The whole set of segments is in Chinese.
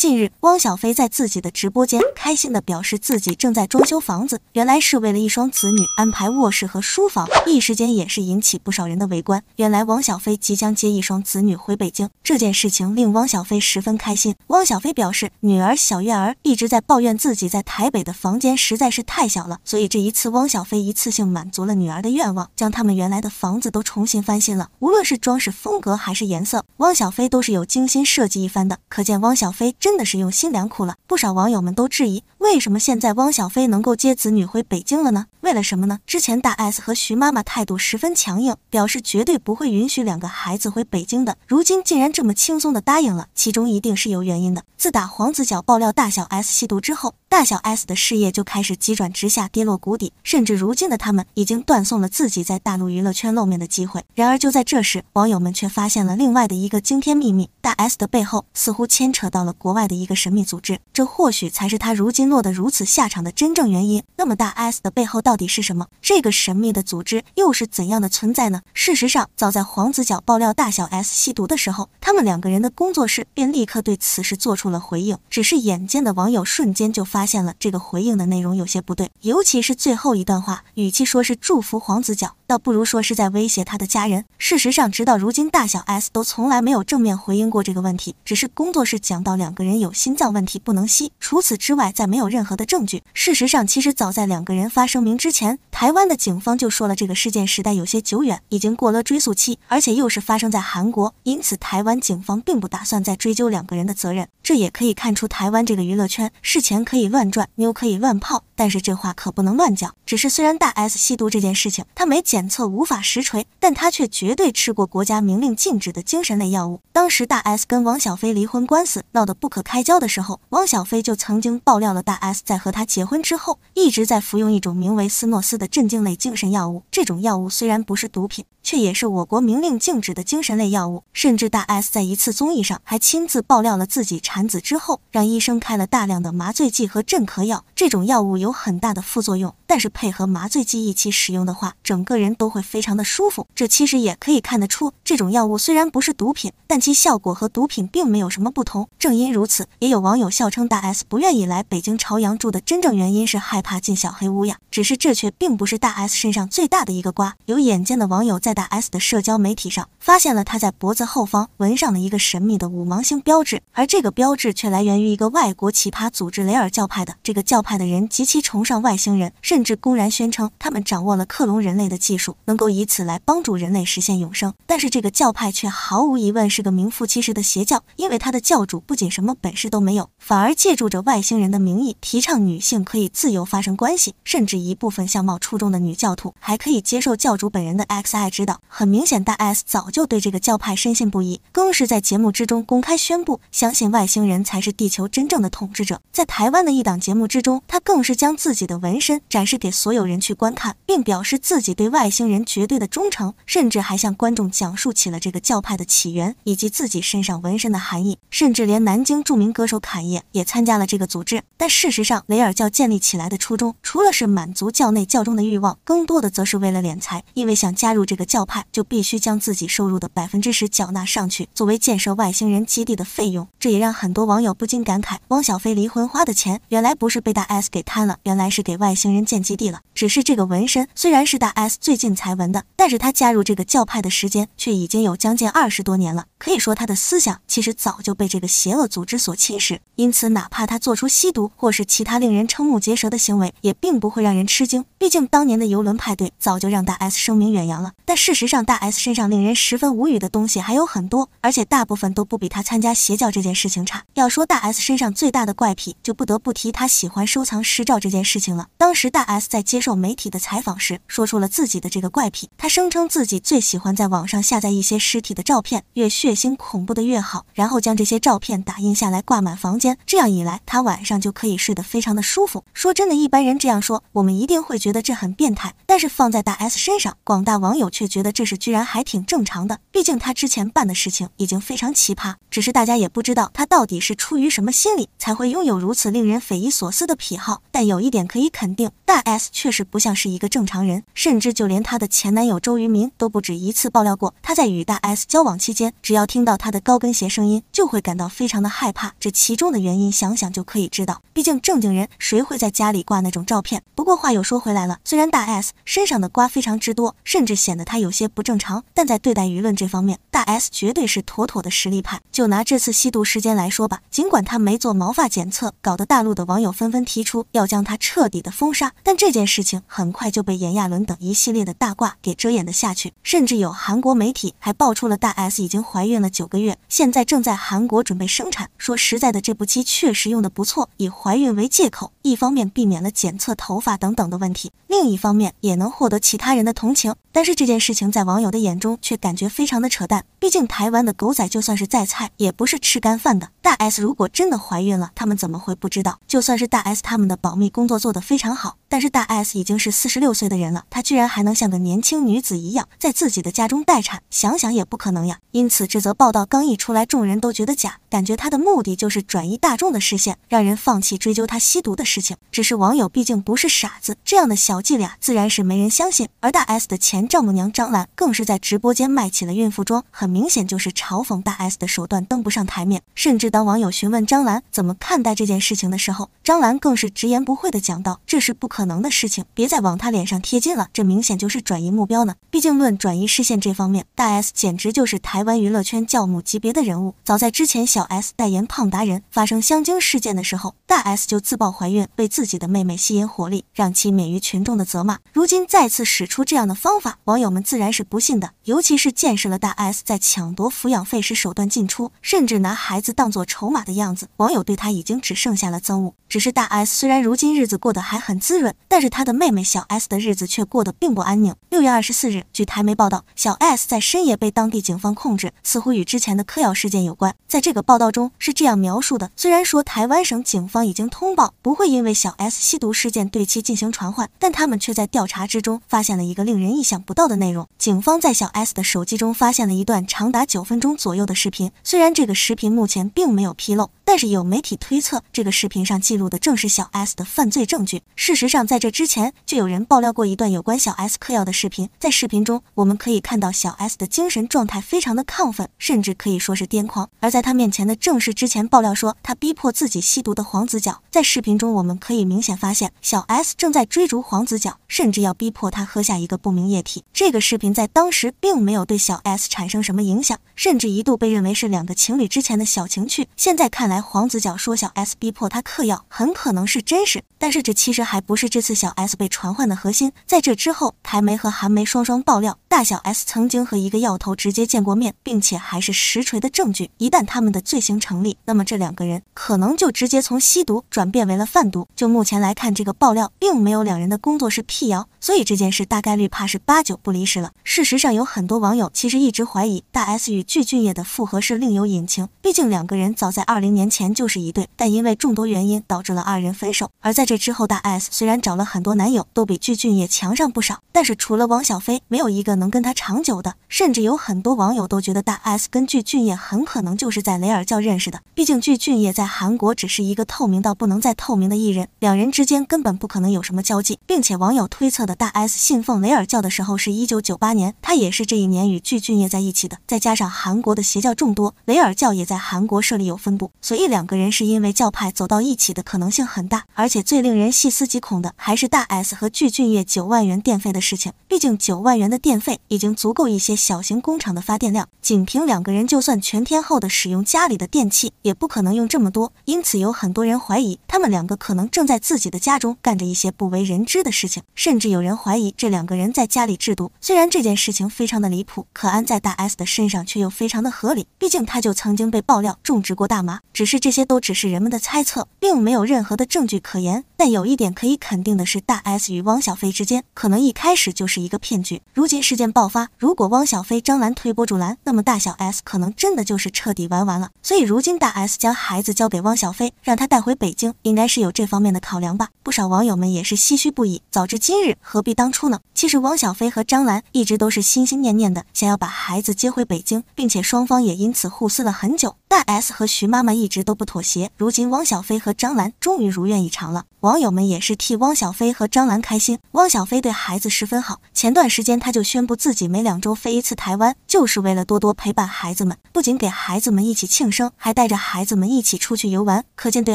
近日，汪小菲在自己的直播间开心地表示自己正在装修房子，原来是为了一双子女安排卧室和书房，一时间也是引起不少人的围观。原来汪小菲即将接一双子女回北京，这件事情令汪小菲十分开心。汪小菲表示，女儿小月儿一直在抱怨自己在台北的房间实在是太小了，所以这一次汪小菲一次性满足了女儿的愿望，将他们原来的房子都重新翻新了。无论是装饰风格还是颜色，汪小菲都是有精心设计一番的，可见汪小菲真。真的是用心良苦了，不少网友们都质疑，为什么现在汪小菲能够接子女回北京了呢？为了什么呢？之前大 S 和徐妈妈态度十分强硬，表示绝对不会允许两个孩子回北京的，如今竟然这么轻松的答应了，其中一定是有原因的。自打黄子佼爆料大小 S 吸毒之后，大小 S 的事业就开始急转直下，跌落谷底，甚至如今的他们已经断送了自己在大陆娱乐圈露面的机会。然而就在这时，网友们却发现了另外的一个惊天秘密：大 S 的背后似乎牵扯到了国外的一个神秘组织，这或许才是他如今落得如此下场的真正原因。那么大 S 的背后到底？底是什么？这个神秘的组织又是怎样的存在呢？事实上，早在黄子佼爆料大小 S 吸毒的时候，他们两个人的工作室便立刻对此事做出了回应。只是眼尖的网友瞬间就发现了这个回应的内容有些不对，尤其是最后一段话，语气说是祝福黄子佼。倒不如说是在威胁他的家人。事实上，直到如今，大小 S 都从来没有正面回应过这个问题，只是工作室讲到两个人有心脏问题不能吸。除此之外，再没有任何的证据。事实上，其实早在两个人发声明之前，台湾的警方就说了这个事件时代有些久远，已经过了追诉期，而且又是发生在韩国，因此台湾警方并不打算再追究两个人的责任。这也可以看出，台湾这个娱乐圈是钱可以乱赚，妞可以乱泡，但是这话可不能乱讲。只是虽然大 S 吸毒这件事情，他没检。检测无法实锤，但他却绝对吃过国家明令禁止的精神类药物。当时大 S 跟王小菲离婚官司闹得不可开交的时候，王小菲就曾经爆料了大 S 在和他结婚之后一直在服用一种名为斯诺斯的镇静类精神药物。这种药物虽然不是毒品。却也是我国明令禁止的精神类药物。甚至大 S 在一次综艺上还亲自爆料了自己产子之后，让医生开了大量的麻醉剂和镇咳药。这种药物有很大的副作用，但是配合麻醉剂一起使用的话，整个人都会非常的舒服。这其实也可以看得出，这种药物虽然不是毒品，但其效果和毒品并没有什么不同。正因如此，也有网友笑称大 S 不愿意来北京朝阳住的真正原因是害怕进小黑屋呀。只是这却并不是大 S 身上最大的一个瓜。有眼尖的网友在 S 的社交媒体上发现了他在脖子后方纹上了一个神秘的五芒星标志，而这个标志却来源于一个外国奇葩组织——雷尔教派的。这个教派的人极其崇尚外星人，甚至公然宣称他们掌握了克隆人类的技术，能够以此来帮助人类实现永生。但是这个教派却毫无疑问是个名副其实的邪教，因为他的教主不仅什么本事都没有，反而借助着外星人的名义提倡女性可以自由发生关系，甚至一部分相貌出众的女教徒还可以接受教主本人的 X H。知道，很明显大 S 早就对这个教派深信不疑，更是在节目之中公开宣布相信外星人才是地球真正的统治者。在台湾的一档节目之中，他更是将自己的纹身展示给所有人去观看，并表示自己对外星人绝对的忠诚，甚至还向观众讲述起了这个教派的起源以及自己身上纹身的含义。甚至连南京著名歌手侃爷也参加了这个组织。但事实上，雷尔教建立起来的初衷，除了是满足教内教中的欲望，更多的则是为了敛财，因为想加入这个。教派就必须将自己收入的百分之十缴纳上去，作为建设外星人基地的费用。这也让很多网友不禁感慨：汪小菲离婚花的钱，原来不是被大 S 给贪了，原来是给外星人建基地了。只是这个纹身虽然是大 S 最近才纹的，但是他加入这个教派的时间却已经有将近二十多年了。可以说，他的思想其实早就被这个邪恶组织所侵蚀。因此，哪怕他做出吸毒或是其他令人瞠目结舌的行为，也并不会让人吃惊。毕竟当年的游轮派对早就让大 S 声名远扬了。但事实上，大 S 身上令人十分无语的东西还有很多，而且大部分都不比他参加邪教这件事情差。要说大 S 身上最大的怪癖，就不得不提他喜欢收藏尸照这件事情了。当时大 S 在接受媒体的采访时，说出了自己的这个怪癖。他声称自己最喜欢在网上下载一些尸体的照片，越血腥恐怖的越好，然后将这些照片打印下来，挂满房间。这样一来，他晚上就可以睡得非常的舒服。说真的，一般人这样说，我们一定会觉得这很变态。但是放在大 S 身上，广大网友却。却觉得这事居然还挺正常的，毕竟他之前办的事情已经非常奇葩。只是大家也不知道他到底是出于什么心理才会拥有如此令人匪夷所思的癖好。但有一点可以肯定，大 S 确实不像是一个正常人，甚至就连他的前男友周渝民都不止一次爆料过，他在与大 S 交往期间，只要听到她的高跟鞋声音就会感到非常的害怕。这其中的原因想想就可以知道，毕竟正经人谁会在家里挂那种照片？不过话又说回来了，虽然大 S 身上的瓜非常之多，甚至显得他有些不正常，但在对待舆论这方面，大 S 绝对是妥妥的实力派。就拿这次吸毒事件来说吧，尽管他没做毛发检测，搞得大陆的网友纷纷提出要将他彻底的封杀，但这件事情很快就被炎亚纶等一系列的大挂给遮掩的下去。甚至有韩国媒体还爆出了大 S 已经怀孕了九个月，现在正在韩国准备生产。说实在的，这部机确实用的不错，以怀孕为借口。一方面避免了检测头发等等的问题，另一方面也能获得其他人的同情。但是这件事情在网友的眼中却感觉非常的扯淡，毕竟台湾的狗仔就算是再菜，也不是吃干饭的。大 S 如果真的怀孕了，他们怎么会不知道？就算是大 S，他们的保密工作做得非常好，但是大 S 已经是四十六岁的人了，她居然还能像个年轻女子一样，在自己的家中待产，想想也不可能呀。因此，这则报道刚一出来，众人都觉得假，感觉他的目的就是转移大众的视线，让人放弃追究他吸毒的事情。只是网友毕竟不是傻子，这样的小伎俩自然是没人相信。而大 S 的前丈母娘张兰更是在直播间卖起了孕妇装，很明显就是嘲讽大 S 的手段登不上台面，甚至。当网友询问张兰怎么看待这件事情的时候，张兰更是直言不讳的讲道：“这是不可能的事情，别再往他脸上贴金了，这明显就是转移目标呢。毕竟论转移视线这方面，大 S 简直就是台湾娱乐圈教母级别的人物。早在之前小 S 代言胖达人发生香精事件的时候，大 S 就自曝怀孕，为自己的妹妹吸引火力，让其免于群众的责骂。如今再次使出这样的方法，网友们自然是不信的。尤其是见识了大 S 在抢夺抚养费时手段尽出，甚至拿孩子当做。筹码的样子，网友对他已经只剩下了憎恶。只是大 S 虽然如今日子过得还很滋润，但是他的妹妹小 S 的日子却过得并不安宁。六月二十四日，据台媒报道，小 S 在深夜被当地警方控制，似乎与之前的嗑药事件有关。在这个报道中是这样描述的：虽然说台湾省警方已经通报不会因为小 S 吸毒事件对其进行传唤，但他们却在调查之中发现了一个令人意想不到的内容。警方在小 S 的手机中发现了一段长达九分钟左右的视频，虽然这个视频目前并。没有纰漏。但是有媒体推测，这个视频上记录的正是小 S 的犯罪证据。事实上，在这之前就有人爆料过一段有关小 S 嗑药的视频。在视频中，我们可以看到小 S 的精神状态非常的亢奋，甚至可以说是癫狂。而在他面前的正是之前爆料说他逼迫自己吸毒的黄子佼。在视频中，我们可以明显发现小 S 正在追逐黄子佼，甚至要逼迫他喝下一个不明液体。这个视频在当时并没有对小 S 产生什么影响，甚至一度被认为是两个情侣之前的小情趣。现在看来。黄子佼说小 S 逼迫他嗑药，很可能是真实。但是这其实还不是这次小 S 被传唤的核心。在这之后，台媒和韩媒双双爆料，大小 S 曾经和一个药头直接见过面，并且还是实锤的证据。一旦他们的罪行成立，那么这两个人可能就直接从吸毒转变为了贩毒。就目前来看，这个爆料并没有两人的工作室辟谣，所以这件事大概率怕是八九不离十了。事实上，有很多网友其实一直怀疑大 S 与具俊晔的复合是另有隐情，毕竟两个人早在20年。前就是一对，但因为众多原因导致了二人分手。而在这之后，大 S 虽然找了很多男友，都比具俊晔强上不少，但是除了王小飞，没有一个能跟他长久的。甚至有很多网友都觉得大 S 跟具俊晔很可能就是在雷尔教认识的，毕竟具俊晔在韩国只是一个透明到不能再透明的艺人，两人之间根本不可能有什么交际。并且网友推测的大 S 信奉雷尔教的时候是一九九八年，他也是这一年与具俊晔在一起的。再加上韩国的邪教众多，雷尔教也在韩国设立有分部。所以两个人是因为教派走到一起的可能性很大，而且最令人细思极恐的还是大 S 和具俊晔九万元电费的事情。毕竟九万元的电费已经足够一些小型工厂的发电量，仅凭两个人就算全天候的使用家里的电器，也不可能用这么多。因此有很多人怀疑他们两个可能正在自己的家中干着一些不为人知的事情，甚至有人怀疑这两个人在家里制毒。虽然这件事情非常的离谱，可安在大 S 的身上却又非常的合理，毕竟他就曾经被爆料种植过大麻。只是这些都只是人们的猜测，并没有任何的证据可言。但有一点可以肯定的是，大 S 与汪小菲之间可能一开始就是一个骗局。如今事件爆发，如果汪小菲、张兰推波助澜，那么大小 S 可能真的就是彻底玩完了。所以如今大 S 将孩子交给汪小菲，让他带回北京，应该是有这方面的考量吧。不少网友们也是唏嘘不已：“早知今日，何必当初呢？”其实汪小菲和张兰一直都是心心念念的想要把孩子接回北京，并且双方也因此互撕了很久。大 S 和徐妈妈一一直都不妥协，如今汪小菲和张兰终于如愿以偿了。网友们也是替汪小菲和张兰开心。汪小菲对孩子十分好，前段时间他就宣布自己每两周飞一次台湾，就是为了多多陪伴孩子们。不仅给孩子们一起庆生，还带着孩子们一起出去游玩，可见对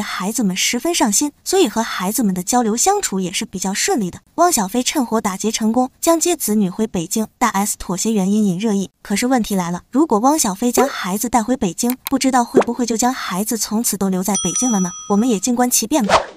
孩子们十分上心。所以和孩子们的交流相处也是比较顺利的。汪小菲趁火打劫成功，将接子女回北京，大 S 妥协原因引热议。可是问题来了，如果汪小菲将孩子带回北京，不知道会不会就将孩子从此都留在北京了呢？我们也静观其变吧。